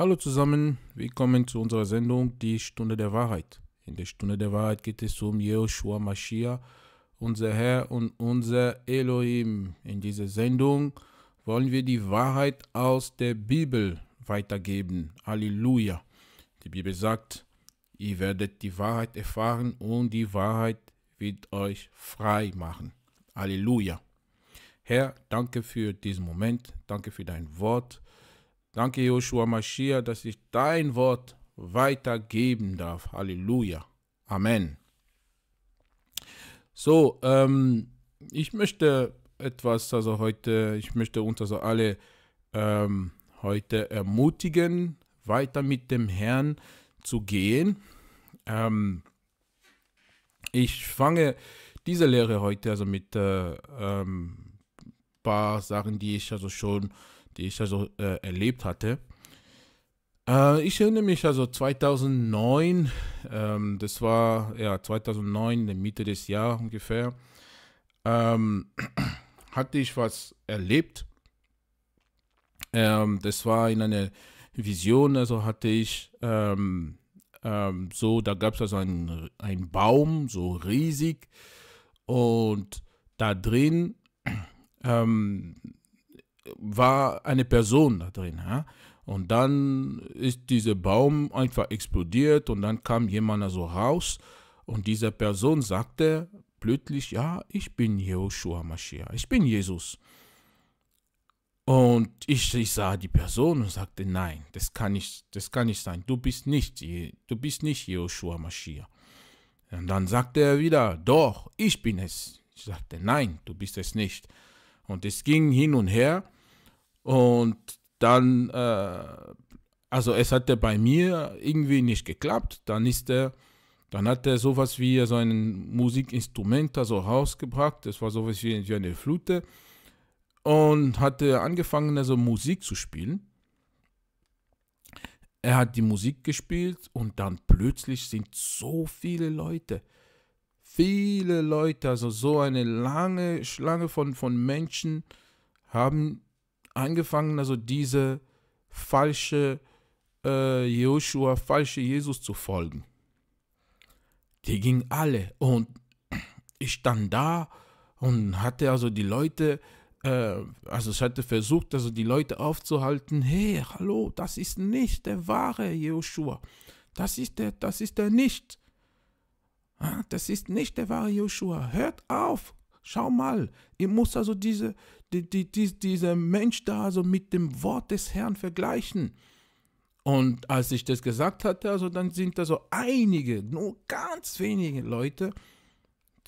Hallo zusammen, willkommen zu unserer Sendung Die Stunde der Wahrheit. In der Stunde der Wahrheit geht es um Jehoshua Mashiach, unser Herr und unser Elohim. In dieser Sendung wollen wir die Wahrheit aus der Bibel weitergeben. Halleluja. Die Bibel sagt, ihr werdet die Wahrheit erfahren und die Wahrheit wird euch frei machen. Halleluja. Herr, danke für diesen Moment, danke für dein Wort. Danke, Joshua Mashiach, dass ich dein Wort weitergeben darf. Halleluja. Amen. So, ähm, ich möchte etwas, also heute, ich möchte uns also alle ähm, heute ermutigen, weiter mit dem Herrn zu gehen. Ähm, ich fange diese Lehre heute also mit ein äh, ähm, paar Sachen, die ich also schon die ich also äh, erlebt hatte. Äh, ich erinnere mich also 2009, ähm, das war ja 2009, in der Mitte des Jahres ungefähr, ähm, hatte ich was erlebt. Ähm, das war in einer Vision, also hatte ich ähm, ähm, so, da gab es also einen, einen Baum, so riesig und da drin ähm, war eine Person da drin. Ja? Und dann ist dieser Baum einfach explodiert und dann kam jemand also raus und diese Person sagte plötzlich, ja, ich bin Joshua Mashiach, ich bin Jesus. Und ich, ich sah die Person und sagte, nein, das kann nicht, das kann nicht sein, du bist nicht, du bist nicht Joshua Mashiach. Und dann sagte er wieder, doch, ich bin es. Ich sagte, nein, du bist es nicht. Und es ging hin und her. Und dann, äh, also es hat bei mir irgendwie nicht geklappt. Dann ist er, dann hat er sowas wie so ein Musikinstrument also rausgebracht. Das war sowas wie, wie eine Flute. Und hatte angefangen, also Musik zu spielen. Er hat die Musik gespielt und dann plötzlich sind so viele Leute, viele Leute, also so eine lange Schlange von, von Menschen haben angefangen, also diese falsche äh, Joshua, falsche Jesus zu folgen. Die gingen alle und ich stand da und hatte also die Leute, äh, also ich hatte versucht, also die Leute aufzuhalten, hey, hallo, das ist nicht der wahre Joshua, das ist der, das ist der nicht. Ah, das ist nicht der wahre Joshua. Hört auf. Schau mal. Ihr müsst also diese, die, die, die, dieser Mensch da so mit dem Wort des Herrn vergleichen. Und als ich das gesagt hatte, also dann sind da so einige, nur ganz wenige Leute,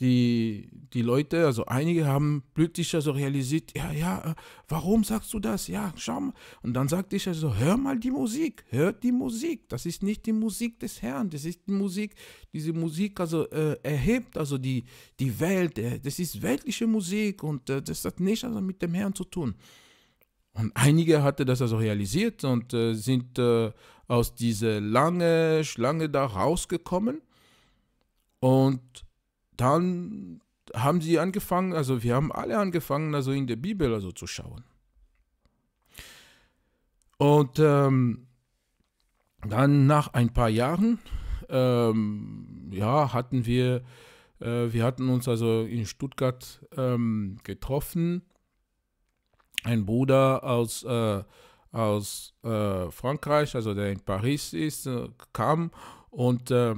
die, die Leute, also einige haben plötzlich also realisiert, ja, ja, äh, warum sagst du das? Ja, schau mal. Und dann sagte ich also, hör mal die Musik, hört die Musik. Das ist nicht die Musik des Herrn, das ist die Musik, diese Musik also äh, erhebt also die, die Welt, äh, das ist weltliche Musik und äh, das hat nichts also mit dem Herrn zu tun. Und einige hatte das also realisiert und äh, sind äh, aus dieser langen Schlange da rausgekommen und dann haben sie angefangen, also wir haben alle angefangen, also in der Bibel also zu schauen. Und ähm, dann nach ein paar Jahren, ähm, ja, hatten wir, äh, wir hatten uns also in Stuttgart ähm, getroffen. Ein Bruder aus, äh, aus äh, Frankreich, also der in Paris ist, äh, kam und äh,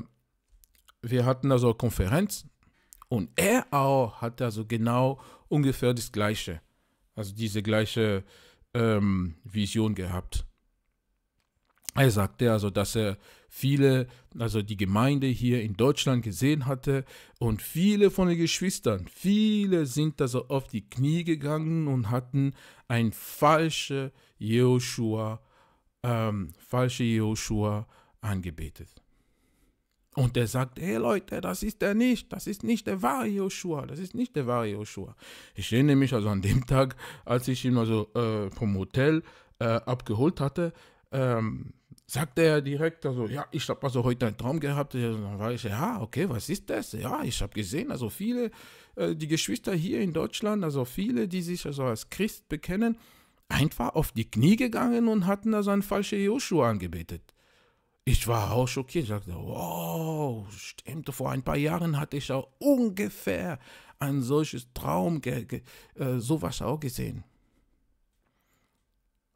wir hatten also Konferenzen. Und er auch hat also genau ungefähr das Gleiche. Also diese gleiche ähm, Vision gehabt. Er sagte also, dass er viele, also die Gemeinde hier in Deutschland gesehen hatte und viele von den Geschwistern, viele sind also auf die Knie gegangen und hatten ein falsche Joshua, ähm, falsche Joshua angebetet. Und er sagt, hey Leute, das ist er nicht, das ist nicht der wahre Joshua, das ist nicht der wahre Joshua. Ich erinnere mich also an dem Tag, als ich ihn also äh, vom Hotel äh, abgeholt hatte, ähm, sagte er direkt, also ja, ich habe also heute einen Traum gehabt. Und also, dann war ich, ja, okay, was ist das? Ja, ich habe gesehen, also viele, äh, die Geschwister hier in Deutschland, also viele, die sich also als Christ bekennen, einfach auf die Knie gegangen und hatten also einen falschen Joshua angebetet. Ich war auch schockiert. Ich dachte, wow, stimmt, vor ein paar Jahren hatte ich auch ungefähr ein solches Traum, äh, sowas auch gesehen.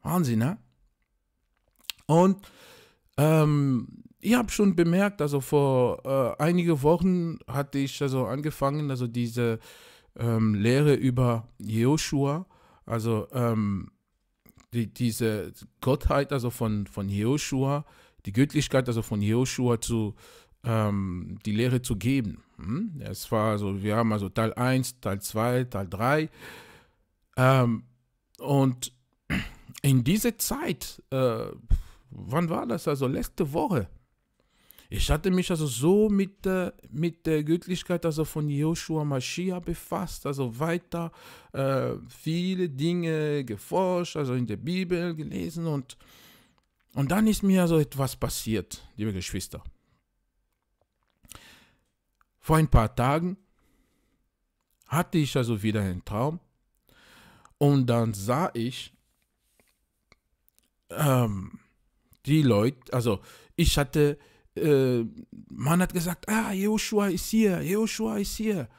Wahnsinn, ne? Und ähm, ich habe schon bemerkt, also vor äh, einigen Wochen hatte ich also angefangen, also diese ähm, Lehre über Joshua, also ähm, die, diese Gottheit, also von, von Joshua, die Göttlichkeit also von Joshua zu, ähm, die Lehre zu geben. Hm? war also, wir haben also Teil 1, Teil 2, Teil 3. Ähm, und in dieser Zeit, äh, wann war das? Also letzte Woche. Ich hatte mich also so mit, äh, mit der Göttlichkeit also von Joshua Mashiach befasst, also weiter äh, viele Dinge geforscht, also in der Bibel gelesen und und dann ist mir so etwas passiert, liebe Geschwister. Vor ein paar Tagen hatte ich also wieder einen Traum und dann sah ich ähm, die Leute, also ich hatte, äh, man hat gesagt, ah, Joshua ist hier, Joshua ist hier.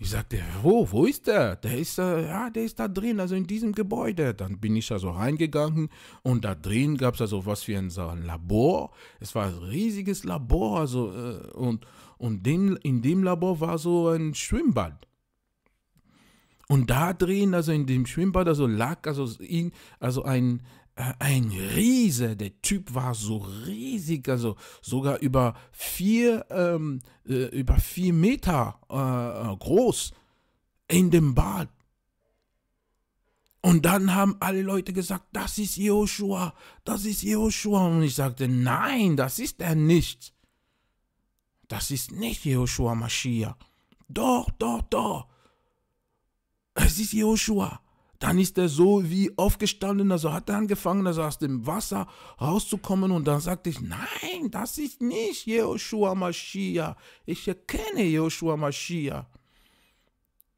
Ich sagte, wo, wo ist der? Der ist, äh, ja, der ist da drin, also in diesem Gebäude. Dann bin ich also reingegangen und da drin gab es also was wie ein, so ein Labor. Es war ein riesiges Labor, also äh, und, und dem, in dem Labor war so ein Schwimmbad. Und da drin, also in dem Schwimmbad, also lag also, in, also ein, ein Riese. Der Typ war so riesig, also sogar über vier, ähm, äh, über vier Meter äh, äh, groß in dem Bad. Und dann haben alle Leute gesagt, das ist Joshua, das ist Joshua. Und ich sagte, nein, das ist er nicht. Das ist nicht Joshua Mashiach. Doch, doch, doch. Es ist Joshua. Dann ist er so wie aufgestanden, also hat er angefangen, also aus dem Wasser rauszukommen und dann sagte ich, nein, das ist nicht Joshua Mashiach. Ich erkenne Joshua Mashiach.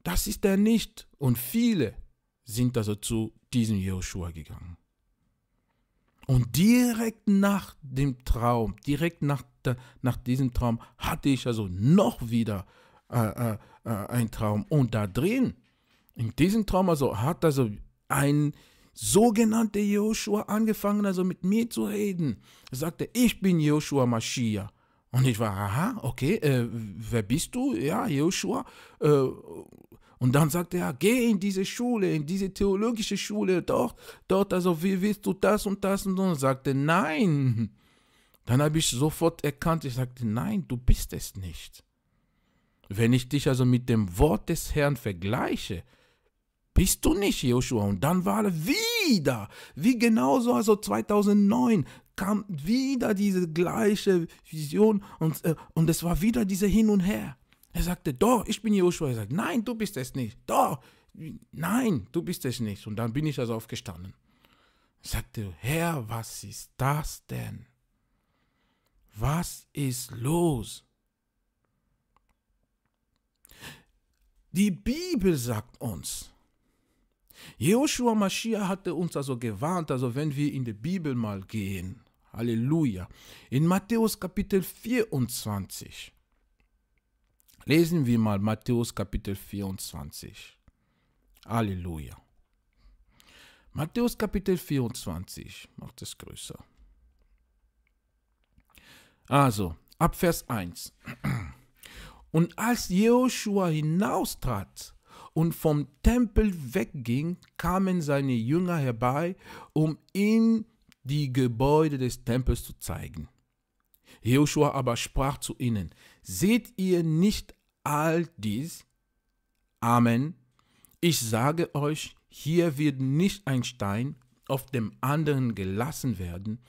Das ist er nicht. Und viele sind also zu diesem Joshua gegangen. Und direkt nach dem Traum, direkt nach, nach diesem Traum hatte ich also noch wieder äh, äh, äh einen Traum. Und da drin in diesem Traum also hat also ein sogenannter Joshua angefangen, also mit mir zu reden. Er sagte, ich bin Joshua Mashiach. Und ich war, aha, okay, äh, wer bist du? Ja, Joshua. Äh, und dann sagte er, geh in diese Schule, in diese theologische Schule, dort, dort, also wie willst du das und das und so. sagte, nein. Dann habe ich sofort erkannt, ich sagte, nein, du bist es nicht. Wenn ich dich also mit dem Wort des Herrn vergleiche, bist du nicht, Joshua? Und dann war er wieder, wie genauso, also 2009 kam wieder diese gleiche Vision und, äh, und es war wieder diese Hin und Her. Er sagte, doch, ich bin Joshua. Er sagt, nein, du bist es nicht. Doch, nein, du bist es nicht. Und dann bin ich also aufgestanden. Er sagte, Herr, was ist das denn? Was ist los? Die Bibel sagt uns, Joshua Mashiach hatte uns also gewarnt, also wenn wir in die Bibel mal gehen, Halleluja, in Matthäus Kapitel 24, lesen wir mal Matthäus Kapitel 24, Halleluja. Matthäus Kapitel 24, macht es größer. Also, ab Vers 1. Und als Joshua hinaustrat, und vom Tempel wegging, kamen seine Jünger herbei, um ihm die Gebäude des Tempels zu zeigen. Joshua aber sprach zu ihnen, seht ihr nicht all dies? Amen. Ich sage euch, hier wird nicht ein Stein auf dem anderen gelassen werden,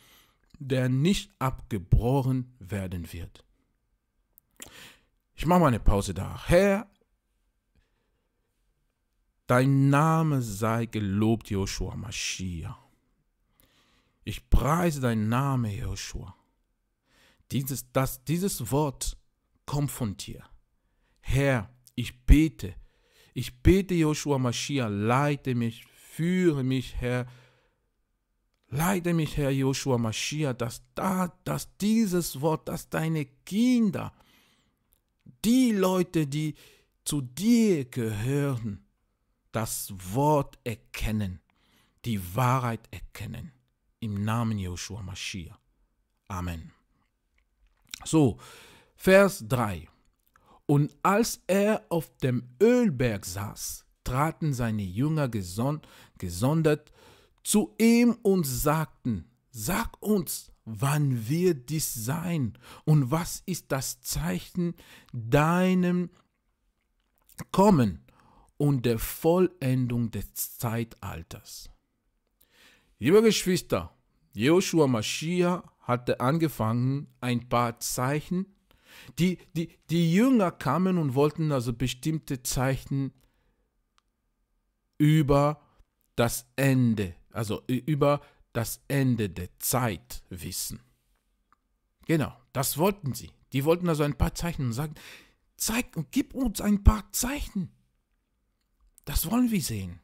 der nicht abgebrochen werden wird. Ich mache mal eine Pause da. Herr, Dein Name sei gelobt, Joshua Mashiach. Ich preise deinen Namen, Joshua. Dieses, das, dieses Wort kommt von dir. Herr, ich bete. Ich bete, Joshua Mashiach, leite mich, führe mich, Herr. Leite mich, Herr Joshua Mashiach, dass, da, dass dieses Wort, dass deine Kinder, die Leute, die zu dir gehören, das Wort erkennen, die Wahrheit erkennen. Im Namen Joshua Mashiach. Amen. So, Vers 3. Und als er auf dem Ölberg saß, traten seine Jünger gesondert zu ihm und sagten, Sag uns, wann wird dies sein und was ist das Zeichen deinem Kommen? und der Vollendung des Zeitalters. Liebe Geschwister, Joshua Mashiach hatte angefangen, ein paar Zeichen. Die, die, die Jünger kamen und wollten also bestimmte Zeichen über das Ende, also über das Ende der Zeit wissen. Genau, das wollten sie. Die wollten also ein paar Zeichen und sagen, zeig und gib uns ein paar Zeichen. Das wollen wir sehen.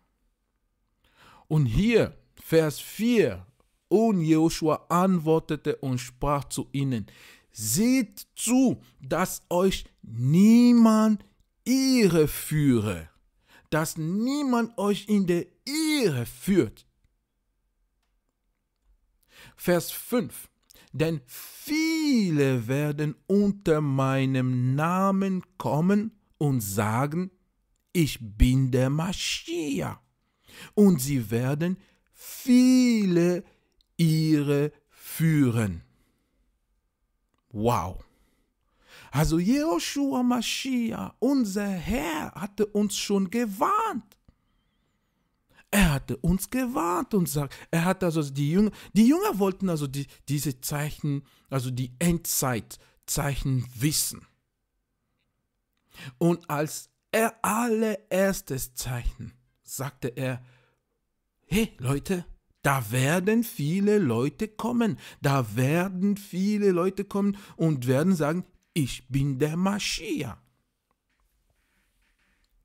Und hier, Vers 4, und Joshua antwortete und sprach zu ihnen, seht zu, dass euch niemand irre führe, dass niemand euch in der Irre führt. Vers 5. Denn viele werden unter meinem Namen kommen und sagen, ich bin der Maschiach. Und sie werden viele ihre führen. Wow. Also Joshua Mashiach, unser Herr, hatte uns schon gewarnt. Er hatte uns gewarnt und sagt, er hat also die Jünger, die Jünger wollten also die, diese Zeichen, also die Endzeitzeichen wissen. Und als er allererstes Zeichen sagte er, hey Leute, da werden viele Leute kommen, da werden viele Leute kommen und werden sagen, ich bin der Maschia.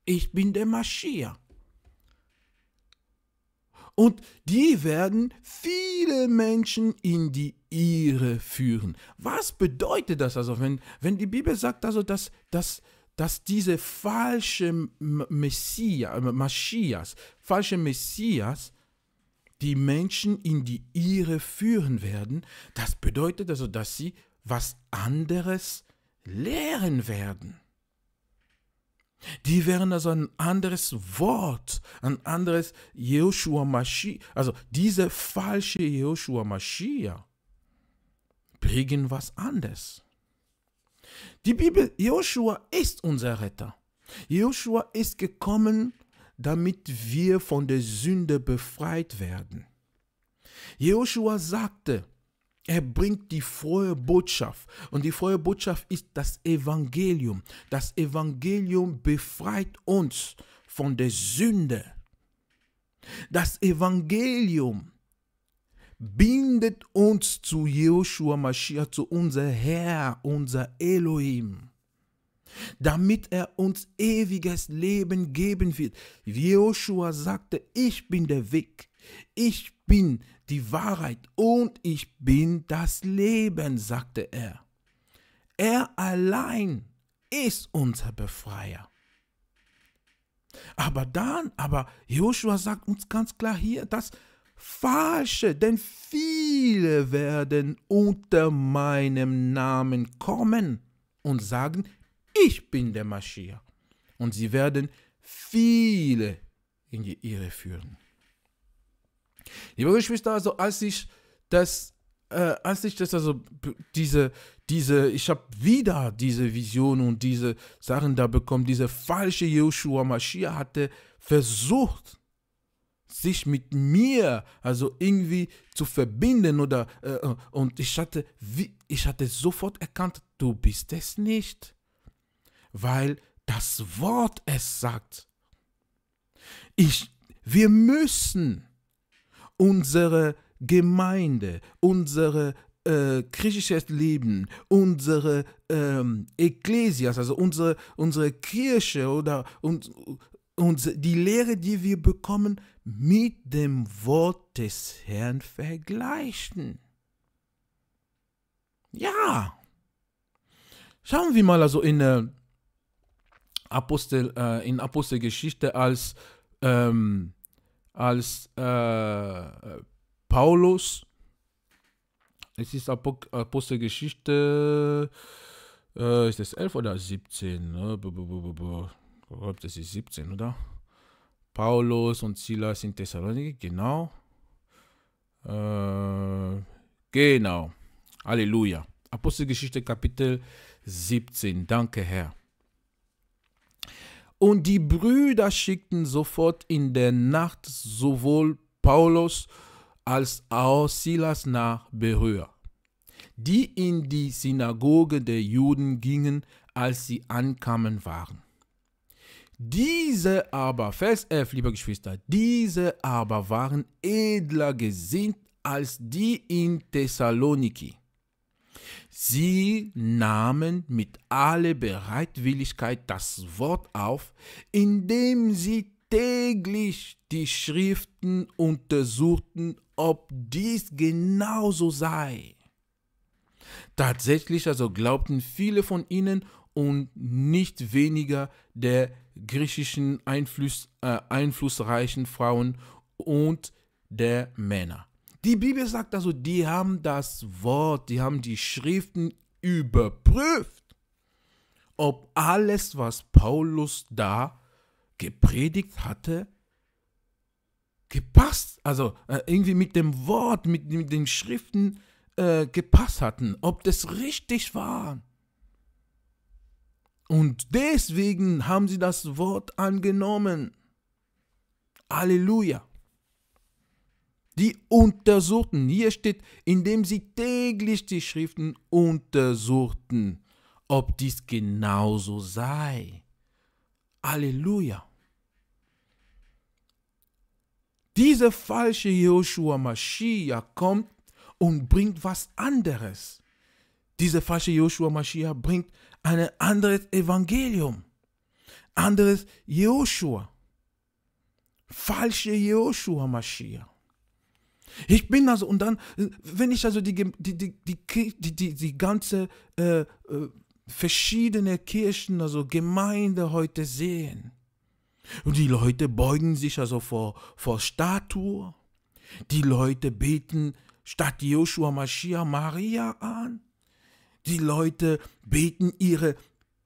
Ich bin der Maschia. Und die werden viele Menschen in die Irre führen. Was bedeutet das also, wenn, wenn die Bibel sagt, also, dass, dass, dass diese falsche Messias, Maschias, falsche Messias die Menschen in die Irre führen werden. Das bedeutet also, dass sie was anderes lehren werden. Die werden also ein anderes Wort, ein anderes Joshua Mashiach, also diese falsche Joshua Mashiach bringen was anderes. Die Bibel, Joshua ist unser Retter. Joshua ist gekommen, damit wir von der Sünde befreit werden. Joshua sagte, er bringt die frohe Botschaft. Und die frohe Botschaft ist das Evangelium. Das Evangelium befreit uns von der Sünde. Das Evangelium befreit bindet uns zu Joshua Mashiach, zu unser Herr, unser Elohim, damit er uns ewiges Leben geben wird. Joshua sagte, ich bin der Weg, ich bin die Wahrheit und ich bin das Leben, sagte er. Er allein ist unser Befreier. Aber dann, aber Joshua sagt uns ganz klar hier, dass falsche, denn viele werden unter meinem Namen kommen und sagen, ich bin der Maschiach. Und sie werden viele in die Irre führen. Liebe Geschwister, also als ich das, äh, als ich das, also diese, diese, ich habe wieder diese Vision und diese Sachen da bekommen, diese falsche Joshua Mashiach hatte versucht, sich mit mir also irgendwie zu verbinden oder äh, und ich hatte wie, ich hatte sofort erkannt, du bist es nicht, weil das Wort es sagt. Ich wir müssen unsere Gemeinde, unsere äh, griechisches Leben, unsere ähm, Ekklesias, also unsere, unsere Kirche oder und, und die Lehre, die wir bekommen, mit dem Wort des Herrn vergleichen. Ja. Schauen wir mal also in äh, Apostel, äh, in Apostelgeschichte, als, ähm, als äh, Paulus, es ist Apostelgeschichte, äh, ist es 11 oder 17? glaube, das ist 17, oder? Paulus und Silas in Thessaloniki, genau. Äh, genau. Halleluja. Apostelgeschichte Kapitel 17. Danke, Herr. Und die Brüder schickten sofort in der Nacht sowohl Paulus als auch Silas nach Berühr, die in die Synagoge der Juden gingen, als sie ankamen waren. Diese aber, Vers 11, liebe Geschwister, diese aber waren edler gesinnt als die in Thessaloniki. Sie nahmen mit aller Bereitwilligkeit das Wort auf, indem sie täglich die Schriften untersuchten, ob dies genauso sei. Tatsächlich also glaubten viele von ihnen und nicht weniger der griechischen Einfluss, äh, einflussreichen Frauen und der Männer. Die Bibel sagt also, die haben das Wort, die haben die Schriften überprüft, ob alles, was Paulus da gepredigt hatte, gepasst, also äh, irgendwie mit dem Wort, mit, mit den Schriften äh, gepasst hatten, ob das richtig war. Und deswegen haben sie das Wort angenommen. Halleluja. Die untersuchten, hier steht, indem sie täglich die Schriften untersuchten, ob dies genauso sei. Halleluja. Dieser falsche Joshua Mashiach kommt und bringt was anderes. Dieser falsche Joshua Mashiach bringt ein anderes Evangelium, anderes Joshua, falsche Joshua Mashiach. Ich bin also, und dann, wenn ich also die, die, die, die, die, die ganze äh, äh, verschiedene Kirchen, also Gemeinde heute sehen, und die Leute beugen sich also vor, vor Statue, die Leute beten statt Joshua Mashiach Maria an, die Leute beten ihre,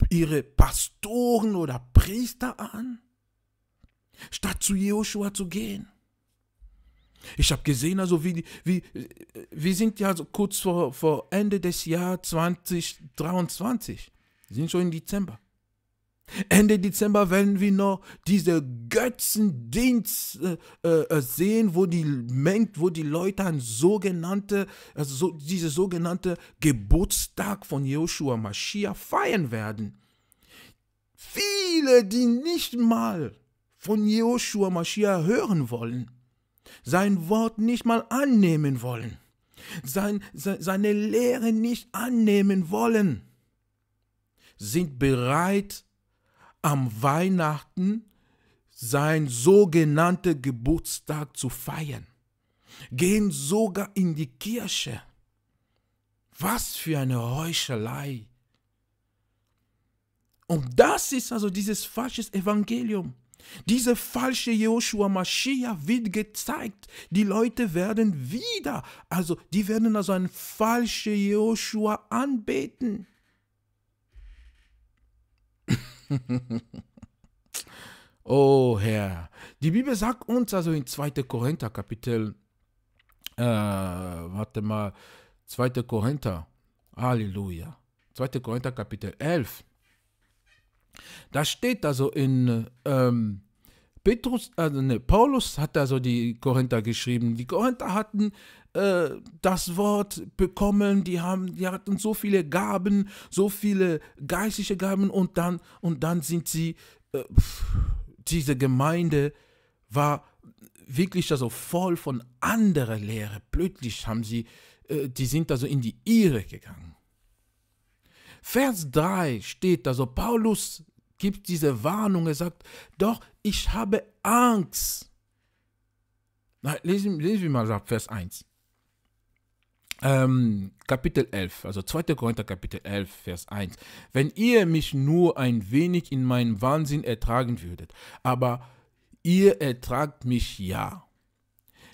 ihre Pastoren oder Priester an, statt zu Joshua zu gehen. Ich habe gesehen, also wie, wie, wir sind ja so kurz vor, vor Ende des Jahres 2023, wir sind schon im Dezember. Ende Dezember werden wir noch diese Götzendienst äh, äh, sehen, wo die, wo die Leute an sogenannte, also so, diese sogenannte Geburtstag von Joshua Mashiach feiern werden. Viele, die nicht mal von Joshua Mashiach hören wollen, sein Wort nicht mal annehmen wollen, sein, se, seine Lehre nicht annehmen wollen, sind bereit, am Weihnachten sein sogenannter Geburtstag zu feiern, gehen sogar in die Kirche. Was für eine Heuchelei. Und das ist also dieses falsche Evangelium. Dieser falsche Joshua Mashiach wird gezeigt. Die Leute werden wieder, also die werden also einen falschen Joshua anbeten. oh Herr, die Bibel sagt uns also in 2. Korinther Kapitel, äh, warte mal, 2. Korinther, Halleluja, 2. Korinther Kapitel 11, da steht also in ähm, Petrus, also ne, Paulus hat da so die Korinther geschrieben. Die Korinther hatten äh, das Wort bekommen, die haben, die hatten so viele Gaben, so viele geistliche Gaben und dann und dann sind sie äh, pf, diese Gemeinde war wirklich also voll von anderer Lehre. Plötzlich haben sie, äh, die sind also in die Irre gegangen. Vers 3 steht also, Paulus gibt diese Warnung, er sagt, doch ich habe Angst. lesen, lesen wir mal Vers 1. Ähm, Kapitel 11, also 2. Korinther Kapitel 11, Vers 1. Wenn ihr mich nur ein wenig in meinem Wahnsinn ertragen würdet, aber ihr ertragt mich ja.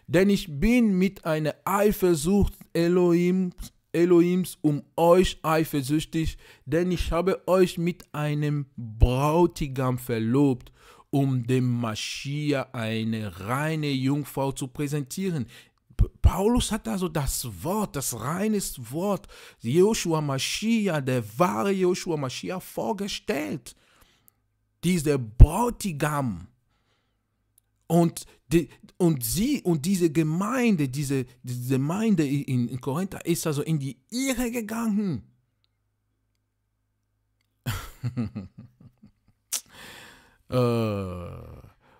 Denn ich bin mit einer Eifersucht Elohims, Elohims um euch eifersüchtig, denn ich habe euch mit einem Brautigam verlobt um dem Maschiach eine reine Jungfrau zu präsentieren. Paulus hat also das Wort, das reine Wort, Joshua Mashiach, der wahre Joshua Mashiach vorgestellt. Dieser Bräutigam. Und, die, und sie und diese Gemeinde, diese, diese Gemeinde in, in Korinther ist also in die Irre gegangen. Äh,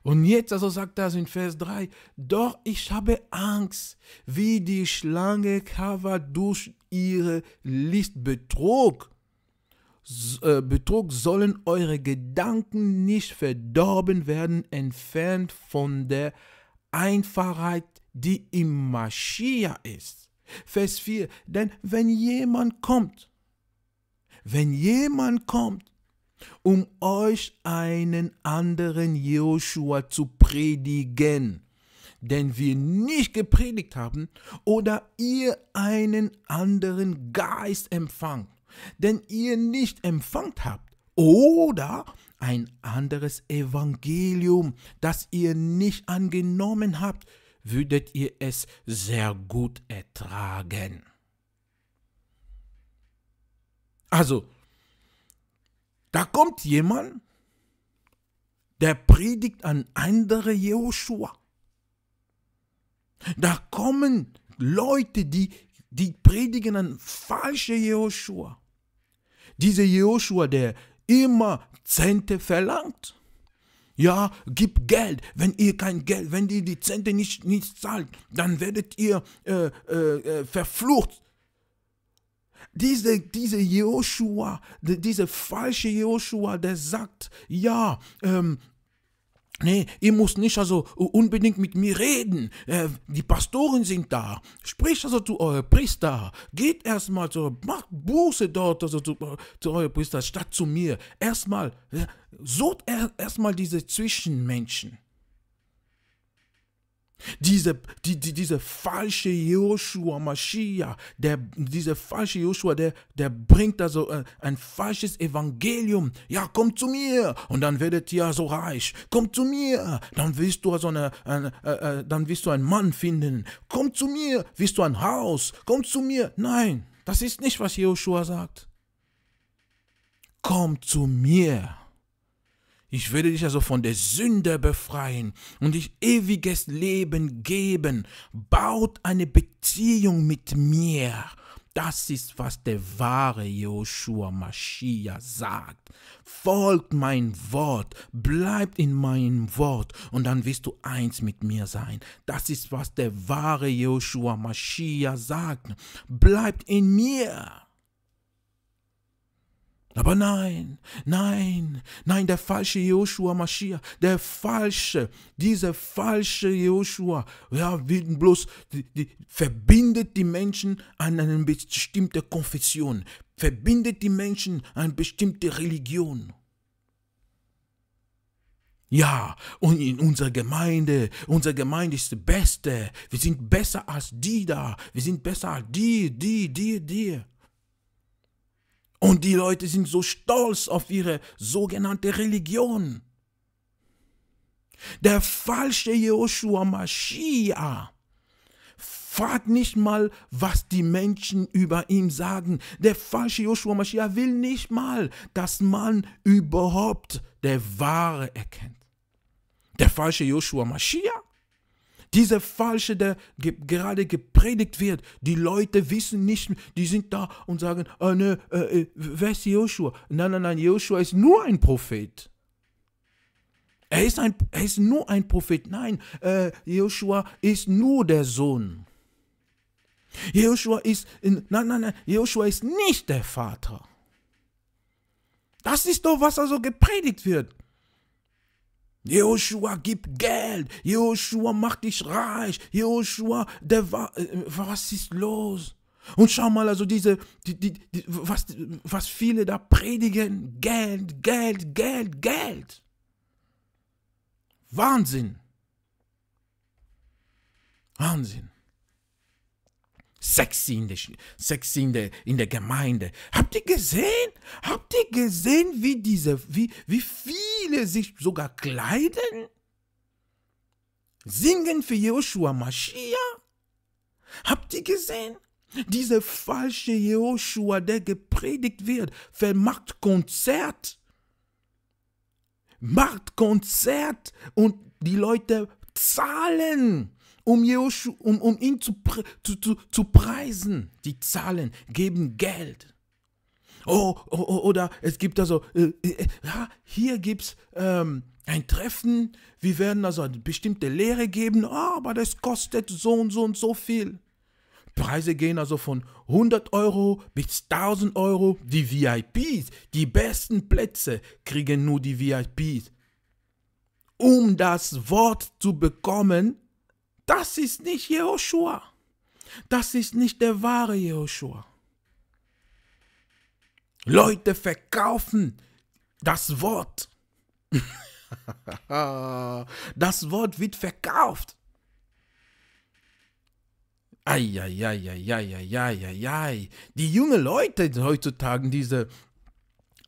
und jetzt also sagt das in Vers 3, doch ich habe Angst, wie die Schlange Kava durch ihre List betrug. Äh, betrug sollen eure Gedanken nicht verdorben werden, entfernt von der Einfachheit, die im Maschia ist. Vers 4, denn wenn jemand kommt, wenn jemand kommt, um euch einen anderen Joshua zu predigen, den wir nicht gepredigt haben, oder ihr einen anderen Geist empfangt, den ihr nicht empfangt habt, oder ein anderes Evangelium, das ihr nicht angenommen habt, würdet ihr es sehr gut ertragen. Also, da kommt jemand, der predigt an andere Joshua. Da kommen Leute, die, die predigen an falsche Joshua. Dieser Joshua, der immer Zente verlangt. Ja, gib Geld. Wenn ihr kein Geld, wenn ihr die Zente nicht, nicht zahlt, dann werdet ihr äh, äh, äh verflucht. Diese, diese Joshua, diese falsche Joshua, der sagt, ja, ähm, Nee, ihr müsst nicht also unbedingt mit mir reden. Äh, die Pastoren sind da. Spricht also zu eurem Priester. Geht erstmal zu, macht Buße dort also zu, zu eurem Priester statt zu mir. Erstmal, äh, sucht er, erstmal diese Zwischenmenschen. Diese, die, die, diese falsche Joshua Mashiach, der, dieser falsche Joshua, der, der bringt also ein, äh, ein falsches Evangelium. Ja, komm zu mir und dann werdet ihr so reich. Komm zu mir, dann wirst du also eine, eine, eine, äh, äh, dann wirst du einen Mann finden. Komm zu mir, wirst du ein Haus. Komm zu mir. Nein, das ist nicht, was Joshua sagt. Komm zu mir. Ich werde dich also von der Sünde befreien und dich ewiges Leben geben. Baut eine Beziehung mit mir. Das ist, was der wahre Joshua Mashiach sagt. Folgt mein Wort, bleibt in meinem Wort und dann wirst du eins mit mir sein. Das ist, was der wahre Joshua Mashiach sagt. Bleibt in mir. Aber nein, nein, nein, der falsche Joshua Mashiach, der falsche, dieser falsche Joshua, ja, will bloß, die, die, verbindet die Menschen an eine bestimmte Konfession, verbindet die Menschen an eine bestimmte Religion. Ja, und in unserer Gemeinde, unsere Gemeinde ist die beste. Wir sind besser als die da. Wir sind besser als die, die, die, die. Und die Leute sind so stolz auf ihre sogenannte Religion. Der falsche Joshua Mashiach fragt nicht mal, was die Menschen über ihn sagen. Der falsche Joshua Mashiach will nicht mal, dass man überhaupt der Wahre erkennt. Der falsche Joshua Mashiach diese falsche, der ge gerade gepredigt wird, die Leute wissen nicht, die sind da und sagen, oh, ne, äh, wer ist Joshua? Nein, nein, nein, Joshua ist nur ein Prophet. Er ist, ein, er ist nur ein Prophet. Nein, äh, Joshua ist nur der Sohn. Joshua ist, in, nein, nein, nein, Joshua ist nicht der Vater. Das ist doch, was also gepredigt wird. Joshua gibt Geld, Joshua macht dich reich, Joshua, der war, äh, was ist los? Und schau mal, also diese, die, die, die, was, was viele da predigen, Geld, Geld, Geld, Geld. Wahnsinn. Wahnsinn. Sexy in der, sexy in der, in der Gemeinde. Habt ihr gesehen? Habt ihr gesehen, wie diese, wie, wie viele sich sogar kleiden? Singen für Joshua Mashiach? Habt ihr gesehen? Dieser falsche Joshua, der gepredigt wird, vermacht Konzert. Macht Konzert und die Leute zahlen um, Jehoshua, um, um ihn zu, zu, zu, zu preisen. Die Zahlen geben Geld. Oh, oh, oh oder es gibt also, äh, äh, ja, hier gibt es ähm, ein Treffen, wir werden also eine bestimmte Lehre geben, ah, aber das kostet so und so und so viel. Preise gehen also von 100 Euro bis 1000 Euro. Die VIPs, die besten Plätze kriegen nur die VIPs. Um das Wort zu bekommen, das ist nicht Jehoshua. Das ist nicht der wahre Jehoshua. Leute verkaufen das Wort. das Wort wird verkauft. Eieieiei. Die jungen Leute heutzutage, diese,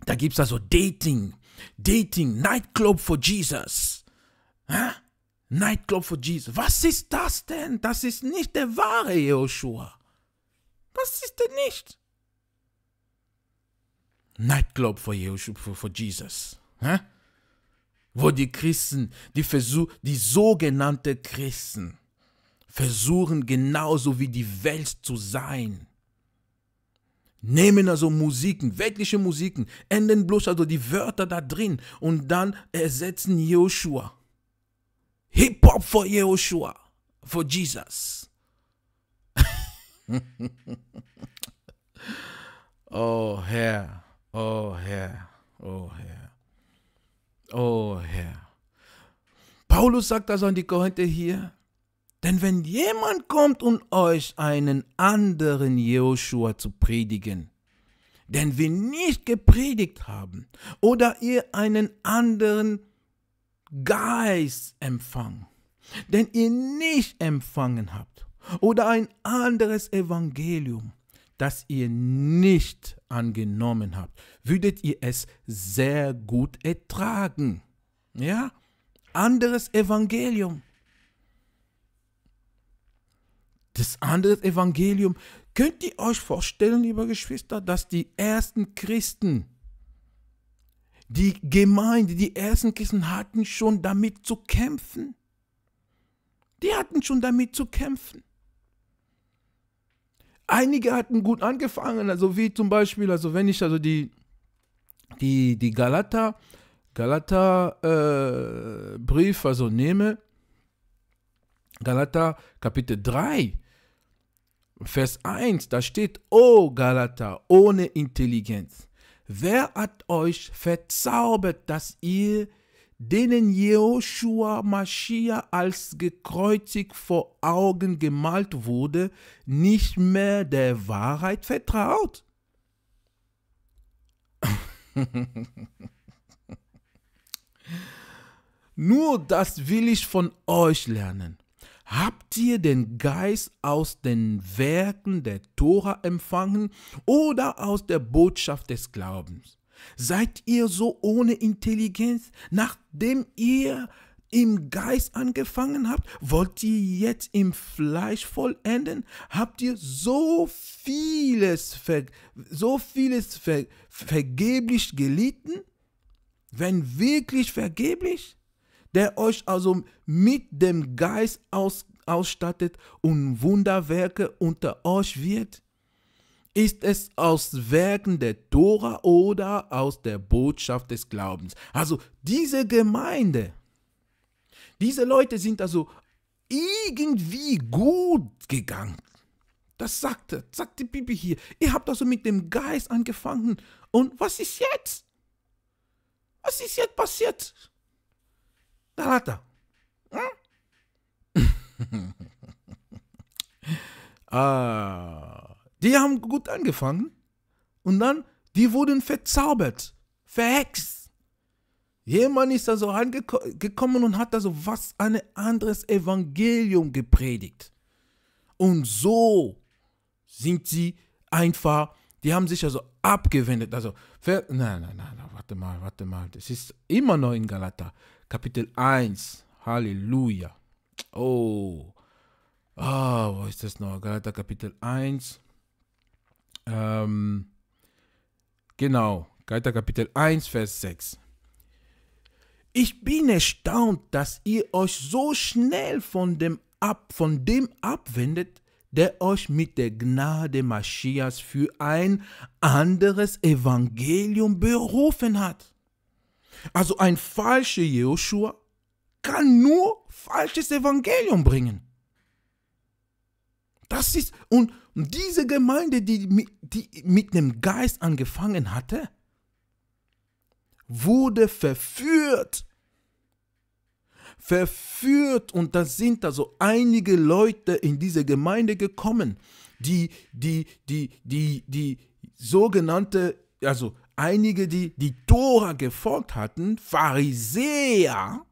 da gibt es also Dating, Dating, Nightclub for Jesus. Ha? Nightclub for Jesus. Was ist das denn? Das ist nicht der wahre Joshua. Was ist denn nicht. Nightclub for, for, for Jesus. Hä? Wo die Christen, die, Versuch, die sogenannte Christen, versuchen genauso wie die Welt zu sein. Nehmen also Musiken, weltliche Musiken, enden bloß also die Wörter da drin und dann ersetzen Joshua. Hip Hop for Yehoshua, for Jesus. oh Herr, oh Herr, oh Herr, oh Herr. Paulus sagt das also an die Korinther hier, denn wenn jemand kommt, um euch einen anderen Joshua zu predigen, den wir nicht gepredigt haben, oder ihr einen anderen Geist empfangen, den ihr nicht empfangen habt, oder ein anderes Evangelium, das ihr nicht angenommen habt, würdet ihr es sehr gut ertragen. Ja? Anderes Evangelium. Das andere Evangelium, könnt ihr euch vorstellen, liebe Geschwister, dass die ersten Christen die Gemeinde, die ersten Christen hatten schon damit zu kämpfen. Die hatten schon damit zu kämpfen. Einige hatten gut angefangen, also wie zum Beispiel, also wenn ich also die, die, die Galater, Galater äh, Brief also nehme, Galata Kapitel 3, Vers 1, da steht, oh Galata, ohne Intelligenz, Wer hat euch verzaubert, dass ihr denen Jehoshua Maschia als gekreuzigt vor Augen gemalt wurde, nicht mehr der Wahrheit vertraut? Nur das will ich von euch lernen. Habt ihr den Geist aus den Werken der Tora empfangen oder aus der Botschaft des Glaubens? Seid ihr so ohne Intelligenz, nachdem ihr im Geist angefangen habt? Wollt ihr jetzt im Fleisch vollenden? Habt ihr so vieles, ver, so vieles ver, vergeblich gelitten? Wenn wirklich vergeblich? der euch also mit dem Geist aus, ausstattet und Wunderwerke unter euch wird? Ist es aus Werken der Tora oder aus der Botschaft des Glaubens? Also diese Gemeinde, diese Leute sind also irgendwie gut gegangen. Das sagt, sagt die Bibel hier. Ihr habt also mit dem Geist angefangen. Und was ist jetzt? Was ist jetzt passiert? τα λάτα. Hm? ah, die haben gut angefangen und dann, die wurden verzaubert, verhext. Jemand ist da so angekommen und hat da so was ein anderes Evangelium gepredigt. Und so sind sie einfach, die haben sich also abgewendet. Also, nein, nein, nein, warte mal, warte mal, das ist immer noch in Galata. Kapitel 1. Halleluja. Oh. oh, wo ist das noch? Galater Kapitel 1. Ähm, genau. Galater Kapitel 1, Vers 6. Ich bin erstaunt, dass ihr euch so schnell von dem, ab, von dem abwendet, der euch mit der Gnade Maschias für ein anderes Evangelium berufen hat also ein falscher Joshua kann nur falsches Evangelium bringen. Das ist, und diese Gemeinde, die, die mit dem Geist angefangen hatte, wurde verführt. Verführt. Und da sind also einige Leute in diese Gemeinde gekommen, die, die, die, die, die sogenannte, also einige, die die Tora gefolgt hatten, Pharisäer,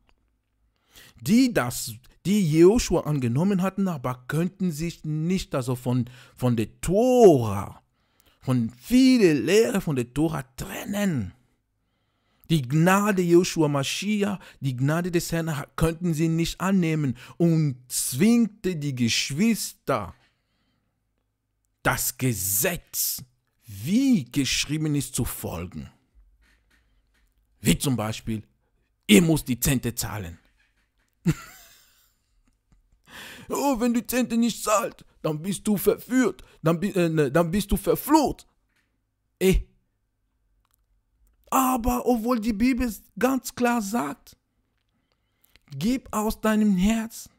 die das die Joshua angenommen hatten, aber könnten sich nicht also von, von der Tora, von viele Lehre von der Tora trennen. Die Gnade Joshua Mashiach, die Gnade des Herrn könnten sie nicht annehmen und zwingte die Geschwister, das Gesetz wie geschrieben ist, zu folgen. Wie zum Beispiel, ihr müsst die Zente zahlen. oh, wenn du Zente nicht zahlt, dann bist du verführt, dann, äh, ne, dann bist du verflucht. Eh. Aber obwohl die Bibel ganz klar sagt, gib aus deinem Herz,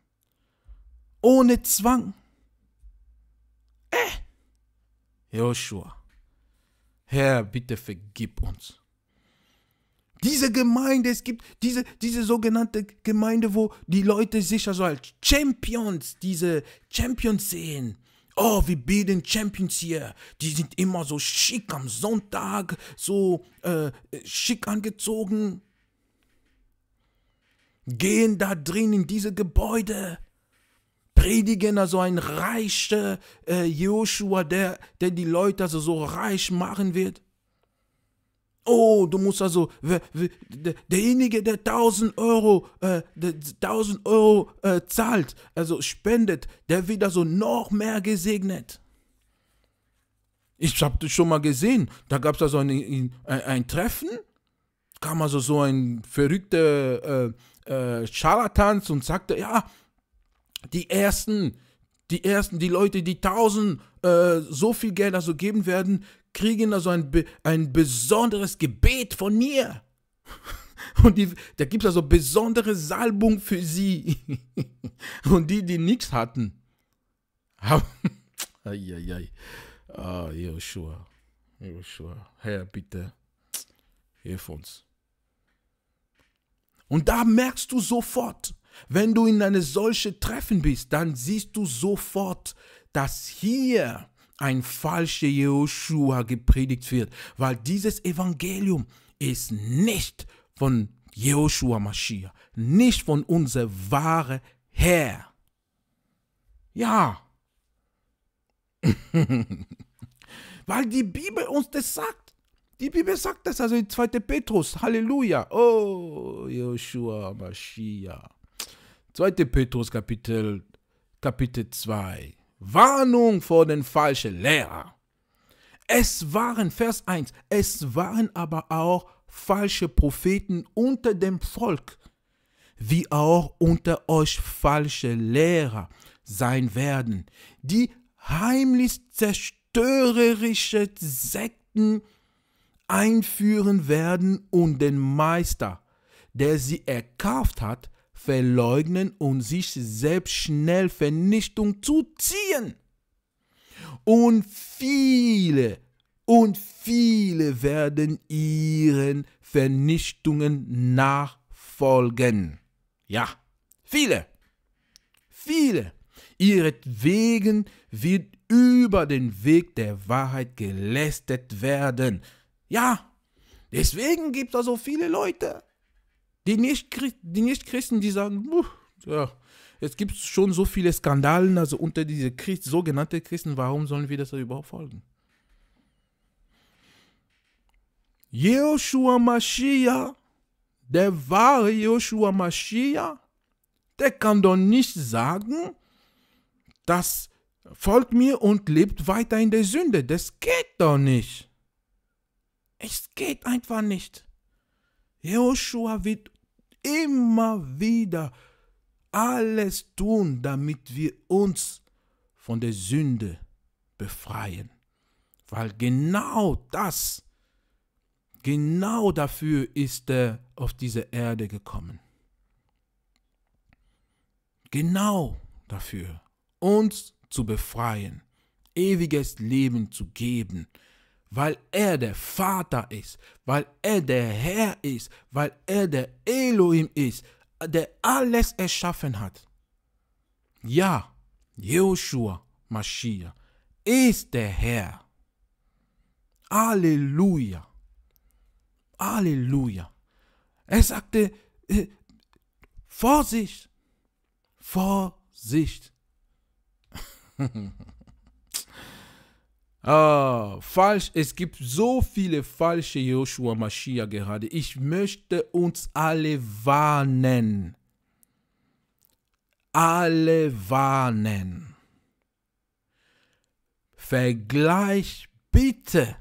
ohne Zwang. Eh. Joshua. Herr, bitte vergib uns. Diese Gemeinde, es gibt diese, diese sogenannte Gemeinde, wo die Leute sich also als Champions, diese Champions sehen. Oh, wir bilden Champions hier. Die sind immer so schick am Sonntag, so äh, schick angezogen. Gehen da drin in diese Gebäude. Predigen, also ein reicher äh, Joshua, der, der die Leute also so reich machen wird. Oh, du musst also, derjenige, der 1000 Euro, äh, der 1000 Euro äh, zahlt, also spendet, der wird also noch mehr gesegnet. Ich habe das schon mal gesehen, da gab es also ein, ein, ein, Treffen, kam also so ein verrückter äh, äh Scharlatan und sagte, ja, die ersten, die ersten, die Leute, die tausend äh, so viel Geld also geben werden, kriegen also ein, ein besonderes Gebet von mir. Und die, da gibt es also besondere Salbung für sie. Und die, die nichts hatten. Eieiei. Ah, Joshua. Joshua. Herr, bitte. Hilf uns. Und da merkst du sofort, wenn du in eine solche Treffen bist, dann siehst du sofort, dass hier ein falscher Joshua gepredigt wird, weil dieses Evangelium ist nicht von Joshua Mashiach, nicht von unser wahre Herr. Ja. weil die Bibel uns das sagt. Die Bibel sagt das also in 2. Petrus. Halleluja. Oh, Joshua Mashiach. 2. Petrus Kapitel, Kapitel 2. Warnung vor den falschen Lehrern. Es waren, Vers 1, es waren aber auch falsche Propheten unter dem Volk, wie auch unter euch falsche Lehrer sein werden, die heimlich zerstörerische Sekten einführen werden und den Meister, der sie erkauft hat, verleugnen und sich selbst schnell Vernichtung zuziehen. Und viele, und viele werden ihren Vernichtungen nachfolgen. Ja, viele, viele. Ihretwegen wird über den Weg der Wahrheit gelästet werden. Ja, deswegen gibt es so viele Leute, die, nicht, die Nichtchristen, die sagen, ja, jetzt gibt schon so viele Skandalen, also unter diese Christ, sogenannten Christen, warum sollen wir das überhaupt folgen? Joshua Mashiach, der wahre Joshua Mashiach, der kann doch nicht sagen, dass folgt mir und lebt weiter in der Sünde. Das geht doch nicht. Es geht einfach nicht. Joshua wird immer wieder alles tun, damit wir uns von der Sünde befreien. Weil genau das, genau dafür ist er auf diese Erde gekommen. Genau dafür, uns zu befreien, ewiges Leben zu geben, weil er der Vater ist, weil er der Herr ist, weil er der Elohim ist, der alles erschaffen hat. Ja, Joshua Mashiach ist der Herr. Halleluja. Halleluja. Er sagte, äh, Vorsicht, Vorsicht. Ah, falsch. Es gibt so viele falsche Joshua Mashiach gerade. Ich möchte uns alle warnen. Alle warnen. Vergleich bitte.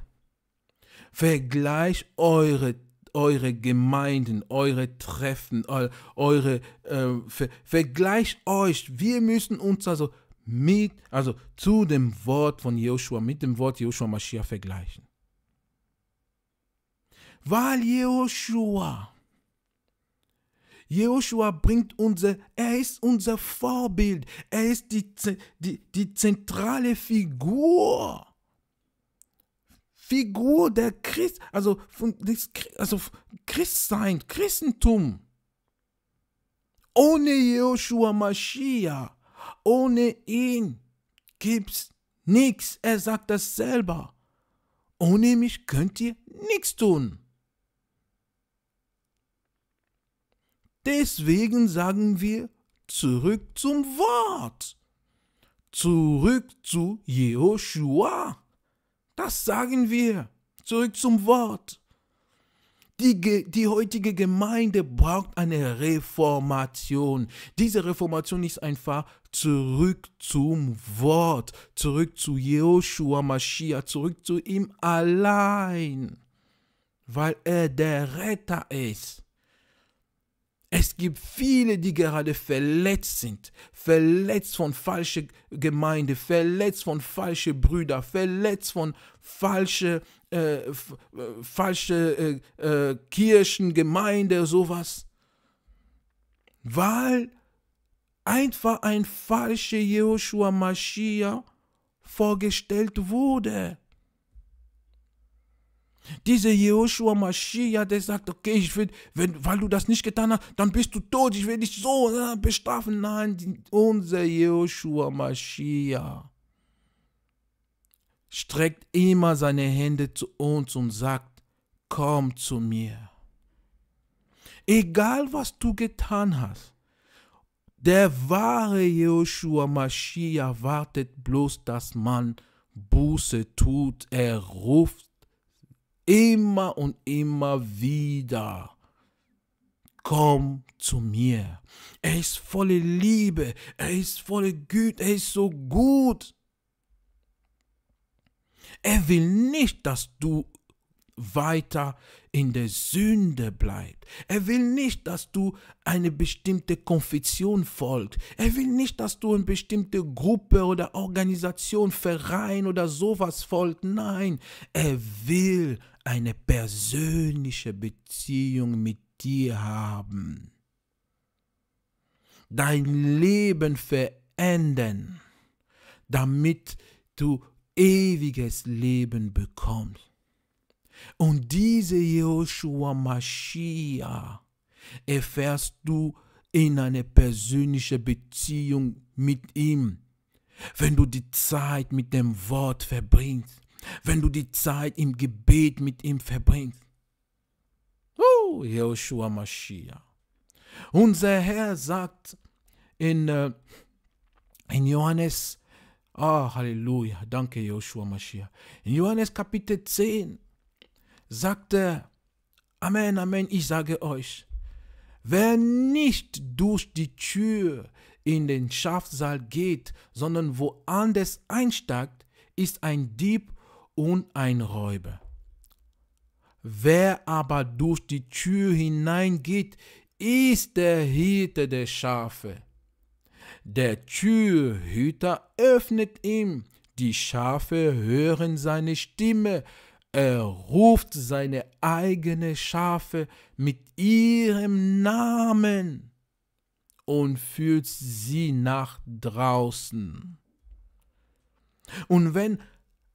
Vergleich eure, eure Gemeinden, eure Treffen, eure, äh, ver, vergleich euch. Wir müssen uns also mit, also zu dem Wort von Joshua, mit dem Wort Joshua Mashiach vergleichen. Weil Joshua, Joshua bringt unser, er ist unser Vorbild, er ist die, die, die zentrale Figur. Figur der Christ, also, von, des, also Christsein, Christentum. Ohne Joshua Mashiach ohne ihn gibt's nichts. Er sagt das selber. Ohne mich könnt ihr nichts tun. Deswegen sagen wir zurück zum Wort. Zurück zu Jehoshua. Das sagen wir. Zurück zum Wort. Die, die, heutige Gemeinde braucht eine Reformation. Diese Reformation ist einfach zurück zum Wort, zurück zu Joshua Mashiach, zurück zu ihm allein, weil er der Retter ist. Es gibt viele, die gerade verletzt sind, verletzt von falscher Gemeinde, verletzt von falschen Brüdern, verletzt von falschen äh, äh, falsche, äh, äh, Kirchen, Gemeinde, sowas. Weil einfach ein falscher Joshua Mashiach vorgestellt wurde. Dieser Joshua Mashiach, der sagt, okay, ich will, wenn, weil du das nicht getan hast, dann bist du tot, ich will dich so äh, bestrafen. Nein, unser Joshua Mashiach streckt immer seine Hände zu uns und sagt, komm zu mir. Egal was du getan hast, der wahre Joshua Mashiach wartet bloß, dass man Buße tut. Er ruft immer und immer wieder. Komm zu mir. Er ist volle Liebe, er ist volle Güte, er ist so gut. Er will nicht, dass du weiter in der Sünde bleibt. Er will nicht, dass du eine bestimmte Konfession folgst. Er will nicht, dass du eine bestimmte Gruppe oder Organisation, Verein oder sowas folgst. Nein, er will eine persönliche Beziehung mit dir haben. Dein Leben verändern, damit du ewiges Leben bekommst. Und diese Joshua Mashiach erfährst du in einer persönlichen Beziehung mit ihm. Wenn du die Zeit mit dem Wort verbringst, wenn du die Zeit im Gebet mit ihm verbringst. Uh, oh, Joshua Mashiach. Unser Herr sagt in, äh, in Johannes, oh, Halleluja, danke Joshua Mashiach, in Johannes Kapitel 10, sagt er, Amen, Amen, ich sage euch, wer nicht durch die Tür in den Schafsaal geht, sondern woanders einsteigt, ist ein Dieb und ein Räuber. Wer aber durch die Tür hineingeht, ist der Hirte der Schafe. Der Türhüter öffnet ihm, die Schafe hören seine Stimme, er ruft seine eigenen Schafe mit ihrem Namen und führt sie nach draußen. Und wenn,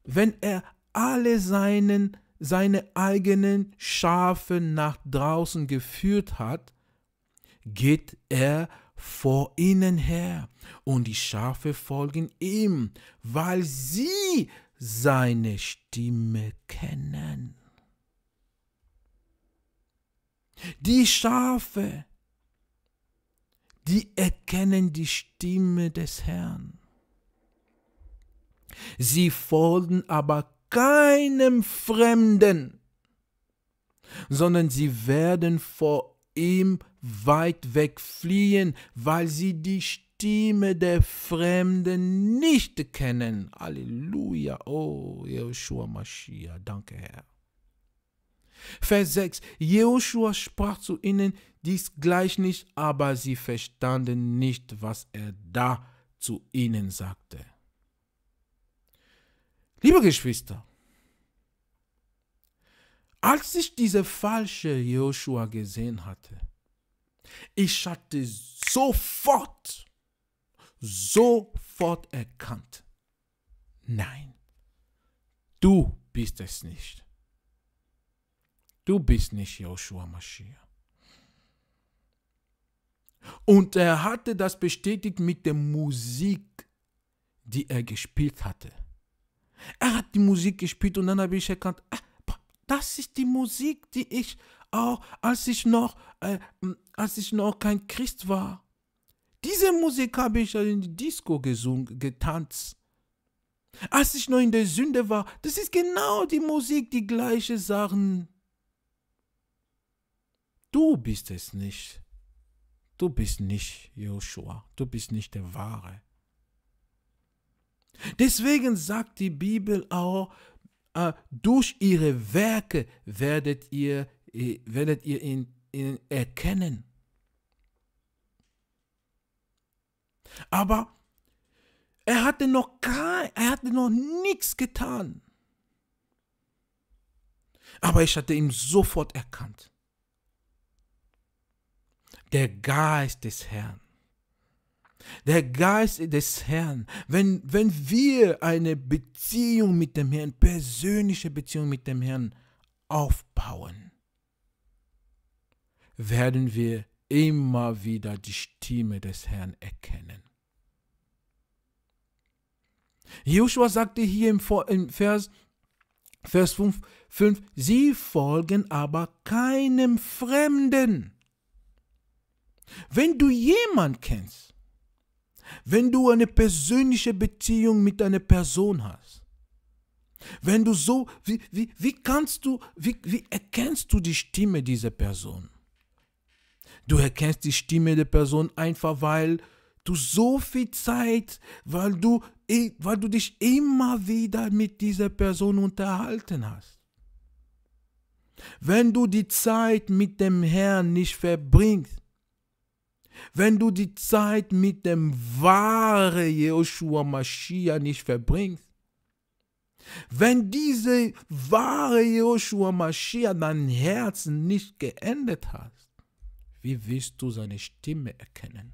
wenn er alle seinen, seine eigenen Schafe nach draußen geführt hat, geht er vor ihnen her, und die Schafe folgen ihm, weil sie seine Stimme kennen. Die Schafe, die erkennen die Stimme des Herrn. Sie folgen aber keinem Fremden, sondern sie werden vor ihm weit weg fliehen, weil sie die Stimme Stimme der Fremden nicht kennen. Halleluja. Oh, Joshua Mashiach. Danke, Herr. Vers 6. Joshua sprach zu ihnen dies gleich nicht, aber sie verstanden nicht, was er da zu ihnen sagte. Liebe Geschwister, als ich diese falsche Joshua gesehen hatte, ich hatte sofort sofort erkannt. Nein, du bist es nicht. Du bist nicht Joshua Mashiach. Und er hatte das bestätigt mit der Musik, die er gespielt hatte. Er hat die Musik gespielt und dann habe ich erkannt, ah, das ist die Musik, die ich auch, als ich noch, äh, als ich noch kein Christ war, diese Musik habe ich in die Disco gesungen, getanzt. Als ich noch in der Sünde war, das ist genau die Musik, die gleiche Sachen. Du bist es nicht. Du bist nicht Joshua. Du bist nicht der Wahre. Deswegen sagt die Bibel auch, äh, durch ihre Werke werdet ihr, äh, werdet ihr ihn, ihn erkennen. Aber er hatte noch kein, er hatte noch nichts getan. Aber ich hatte ihn sofort erkannt. Der Geist des Herrn. Der Geist des Herrn. Wenn, wenn wir eine Beziehung mit dem Herrn, persönliche Beziehung mit dem Herrn aufbauen, werden wir immer wieder die Stimme des Herrn erkennen. Joshua sagte hier im Vers, Vers 5, 5, sie folgen aber keinem Fremden. Wenn du jemanden kennst, wenn du eine persönliche Beziehung mit einer Person hast, wenn du so, wie, wie, wie kannst du, wie, wie erkennst du die Stimme dieser Person? Du erkennst die Stimme der Person einfach, weil du so viel Zeit, weil du, weil du dich immer wieder mit dieser Person unterhalten hast. Wenn du die Zeit mit dem Herrn nicht verbringst, wenn du die Zeit mit dem wahren Joshua Mashiach nicht verbringst, wenn diese wahre Joshua Mashiach dein Herzen nicht geändert hat, wie willst du seine Stimme erkennen?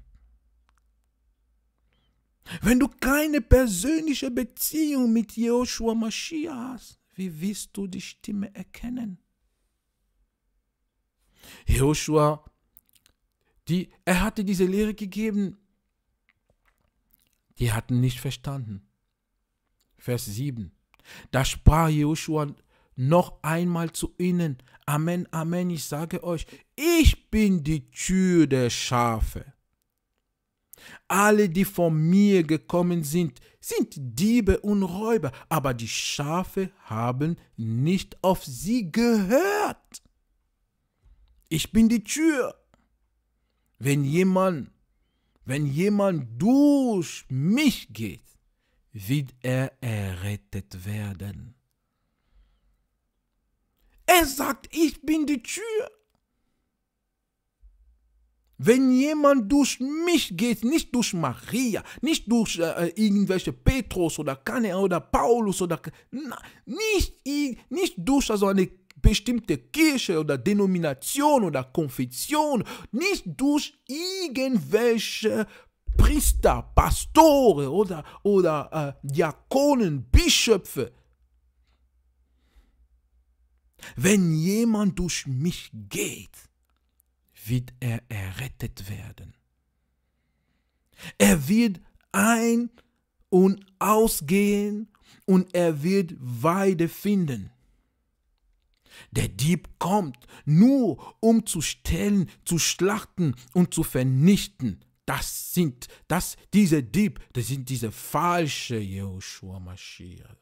Wenn du keine persönliche Beziehung mit Joshua Mashiach hast, wie willst du die Stimme erkennen? Joshua, die, er hatte diese Lehre gegeben, die hatten nicht verstanden. Vers 7. Da sprach Joshua noch einmal zu ihnen. Amen, Amen, ich sage euch, ich bin die Tür der Schafe. Alle, die von mir gekommen sind, sind Diebe und Räuber, aber die Schafe haben nicht auf sie gehört. Ich bin die Tür. Wenn jemand, wenn jemand durch mich geht, wird er errettet werden. Er sagt, ich bin die Tür. Wenn jemand durch mich geht, nicht durch Maria, nicht durch äh, äh irgendwelche Petrus oder Kanne oder Paulus oder na, nicht, nicht durch also eine bestimmte Kirche oder Denomination oder Konfession, nicht durch irgendwelche Priester, Pastore oder, oder äh, Diakonen, Bischöfe. Wenn jemand durch mich geht, wird er errettet werden. Er wird ein und ausgehen und er wird Weide finden. Der Dieb kommt nur, um zu stellen, zu schlachten und zu vernichten. Das sind, das, diese Dieb, das sind diese falsche Joshua Mashiach.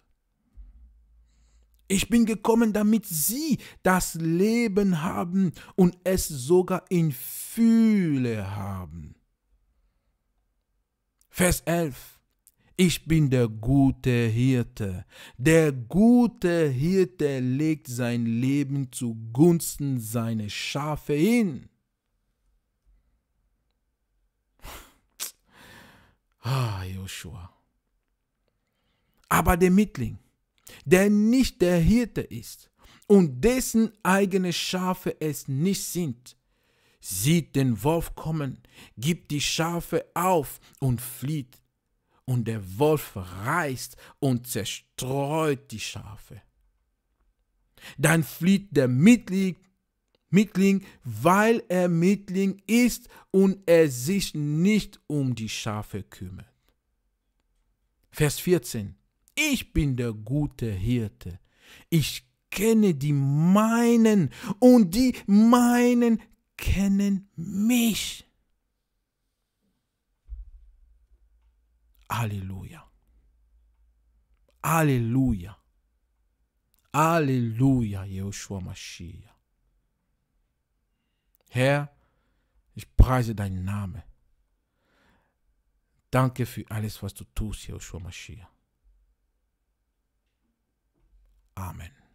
Ich bin gekommen, damit sie das Leben haben und es sogar in Fülle haben. Vers 11. Ich bin der gute Hirte. Der gute Hirte legt sein Leben zugunsten seiner Schafe hin. Ah, Joshua. Aber der Mittling, der nicht der Hirte ist und dessen eigene Schafe es nicht sind. Sieht den Wolf kommen, gibt die Schafe auf und flieht. Und der Wolf reißt und zerstreut die Schafe. Dann flieht der Mittling, Mittling, weil er Mitling ist und er sich nicht um die Schafe kümmert. Vers 14. Ich bin der gute Hirte. Ich kenne die meinen und die meinen kennen mich. Halleluja. Halleluja. Halleluja, Joshua Mashiach. Herr, ich preise deinen Namen. Danke für alles, was du tust, Joshua Mashiach. Amen.